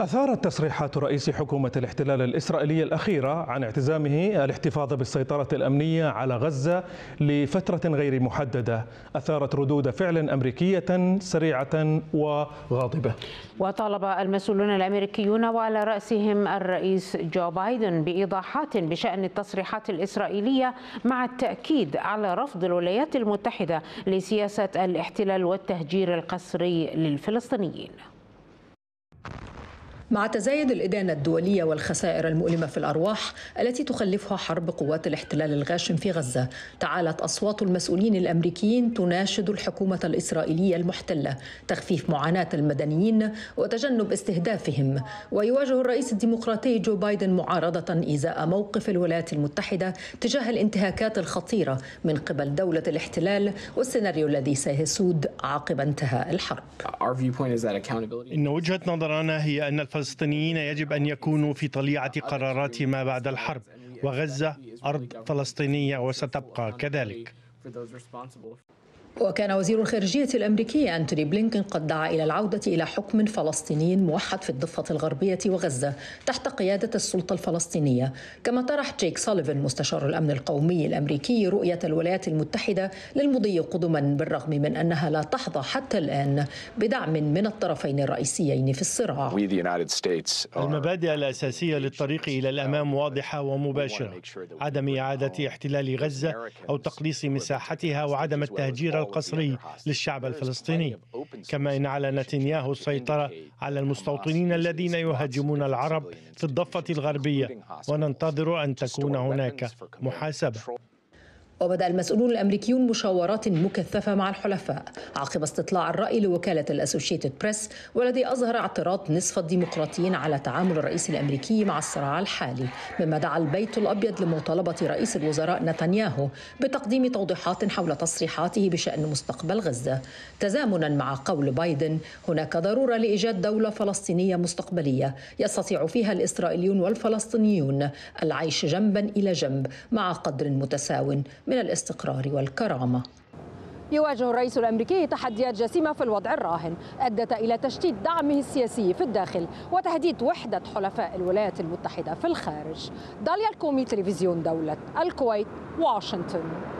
أثارت تصريحات رئيس حكومة الاحتلال الإسرائيلية الأخيرة عن اعتزامه الاحتفاظ بالسيطرة الأمنية على غزة لفترة غير محددة أثارت ردود فعل أمريكية سريعة وغاضبة وطالب المسؤولون الأمريكيون وعلى رأسهم الرئيس جو بايدن بإيضاحات بشأن التصريحات الإسرائيلية مع التأكيد على رفض الولايات المتحدة لسياسة الاحتلال والتهجير القسري للفلسطينيين مع تزايد الإدانة الدولية والخسائر المؤلمة في الأرواح التي تخلفها حرب قوات الاحتلال الغاشم في غزة تعالت أصوات المسؤولين الأمريكيين تناشد الحكومة الإسرائيلية المحتلة تخفيف معاناة المدنيين وتجنب استهدافهم ويواجه الرئيس الديمقراطي جو بايدن معارضة إزاء موقف الولايات المتحدة تجاه الانتهاكات الخطيرة من قبل دولة الاحتلال والسيناريو الذي سيسود عقب انتهاء الحرب إن وجهة نظرنا هي أن الفلسطينيين يجب أن يكونوا في طليعة قرارات ما بعد الحرب وغزة أرض فلسطينية وستبقى كذلك وكان وزير الخارجية الأمريكي أنتوني بلينكن قد دعا إلى العودة إلى حكم فلسطيني موحد في الضفة الغربية وغزة تحت قيادة السلطة الفلسطينية كما طرح جيك سوليفان مستشار الأمن القومي الأمريكي رؤية الولايات المتحدة للمضي قدما بالرغم من أنها لا تحظى حتى الآن بدعم من الطرفين الرئيسيين في الصراع المبادئ الأساسية للطريق إلى الأمام واضحة ومباشرة عدم إعادة احتلال غزة أو تقليص مساحتها وعدم التهجير القسري للشعب الفلسطيني كما إن على نتنياهو السيطرة على المستوطنين الذين يهاجمون العرب في الضفة الغربية وننتظر أن تكون هناك محاسبة وبدأ المسؤولون الأمريكيون مشاورات مكثفة مع الحلفاء عقب استطلاع الرأي لوكالة الأسوشيتد بريس والذي أظهر اعتراض نصف الديمقراطيين على تعامل الرئيس الأمريكي مع الصراع الحالي مما دعا البيت الأبيض لمطالبة رئيس الوزراء نتنياهو بتقديم توضيحات حول تصريحاته بشأن مستقبل غزة تزامنا مع قول بايدن هناك ضرورة لإيجاد دولة فلسطينية مستقبلية يستطيع فيها الإسرائيليون والفلسطينيون العيش جنبا إلى جنب مع قدر متساو من الاستقرار والكرامه يواجه الرئيس الامريكي تحديات جسيمه في الوضع الراهن، ادت الى تشتيت دعمه السياسي في الداخل وتهديد وحده حلفاء الولايات المتحده في الخارج. داليا الكومي تلفزيون دوله الكويت، واشنطن.